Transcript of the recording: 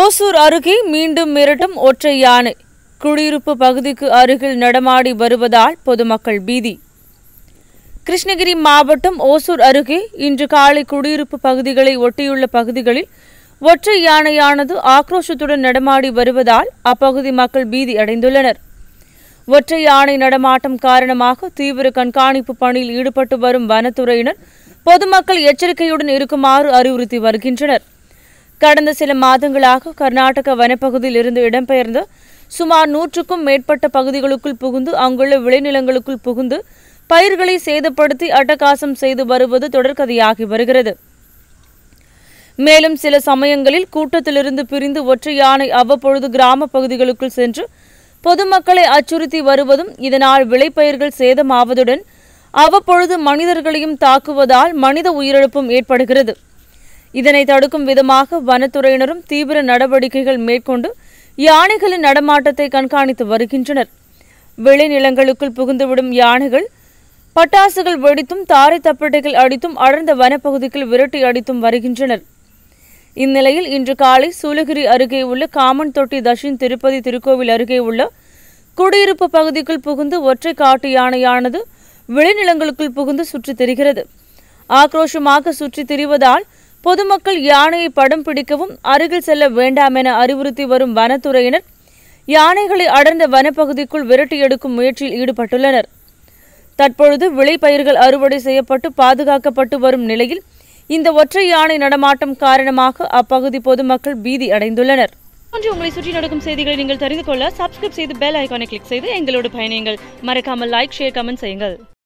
ஓசூர் அருகே மீண்டும் மிரட்டும் ஒற்றை யானை குடியிருப்பு பகுதிக்கு அருகில் நடமாடி வருவதால் பொதுமக்கள் பீதி கிருஷ்ணகிரி மாவட்டம் ஓசூர் அருகே இன்று காலை குடியிருப்பு பகுதிகளை ஒட்டியுள்ள பகுதிகளில் ஒற்றை யானையானது ஆக்ரோஷத்துடன் நடமாடி வருவதால் அப்பகுதி மக்கள் பீதி அடைந்துள்ளனர் ஒற்றை யானை நடமாட்டம் காரணமாக தீவிர கண்காணிப்பு பணியில் ஈடுபட்டு வரும் வனத்துறையினர் பொதுமக்கள் எச்சரிக்கையுடன் இருக்குமாறு அறிவுறுத்தி வருகின்றனர் கடந்த சில மாதங்களாக கர்நாடக வனப்பகுதியில் இருந்து இடம்பெயர்ந்த சுமார் நூற்றுக்கும் மேற்பட்ட பகுதிகளுக்குள் புகுந்து அங்குள்ள விளைநிலங்களுக்குள் புகுந்து பயிர்களை சேதப்படுத்தி அட்டகாசம் செய்து வருவது தொடர்கதையாகி வருகிறது மேலும் சில சமயங்களில் கூட்டத்திலிருந்து பிரிந்து ஒற்றை யானை அவ்வப்பொழுது கிராம பகுதிகளுக்குள் சென்று பொதுமக்களை அச்சுறுத்தி வருவதும் இதனால் விளைபயிர்கள் சேதமாவதுடன் அவ்வப்பொழுது மனிதர்களையும் தாக்குவதால் மனித உயிரிழப்பும் ஏற்படுகிறது இதனை தடுக்கும் விதமாக வனத்துறையினரும் தீவிர நடவடிக்கைகள் மேற்கொண்டு யானைகளின் நடமாட்டத்தை கண்காணித்து வருகின்றனர் வெளிநிலங்களுக்குள் புகுந்துவிடும் யானைகள் பட்டாசுகள் வெடித்தும் தாரை தப்பட்டைகள் அடித்தும் அடர்ந்த வனப்பகுதிக்குள் விரட்டி அடித்தும் வருகின்றனர் இந்நிலையில் இன்று காலை சூலகிரி அருகே உள்ள காமன் தொட்டி தஷின் திருப்பதி திருக்கோவில் அருகே உள்ள குடியிருப்பு பகுதிக்குள் புகுந்து ஒற்றை காட்டு யானையானது வெளிநிலங்களுக்குள் புகுந்து சுற்றித் திரிகிறது ஆக்ரோஷமாக சுற்றித் திரிவதால் பொதுமக்கள் யானையை படம் பிடிக்கவும் அருகில் செல்ல வேண்டாம் என அறிவுறுத்தி வரும் வனத்துறையினர் யானைகளை அடர்ந்த வனப்பகுதிக்குள் விரட்டி எடுக்கும் முயற்சியில் ஈடுபட்டுள்ளனர் தற்பொழுது விளைபயிர்கள் அறுவடை செய்யப்பட்டு பாதுகாக்கப்பட்டு வரும் நிலையில் இந்த ஒற்றை யானை நடமாட்டம் காரணமாக அப்பகுதி பொதுமக்கள் பீதி அடைந்துள்ளனர் போன்று உங்களை சுற்றி நடக்கும் செய்திகளை நீங்கள் தெரிந்து கொள்ள சப்ஸ்கிரைப் செய்து பெல் ஐக்கானை கிளிக் செய்து எங்களோடு பயணியுங்கள் மறக்காமல் லைக் ஷேர் கமெண்ட் செய்யுங்கள்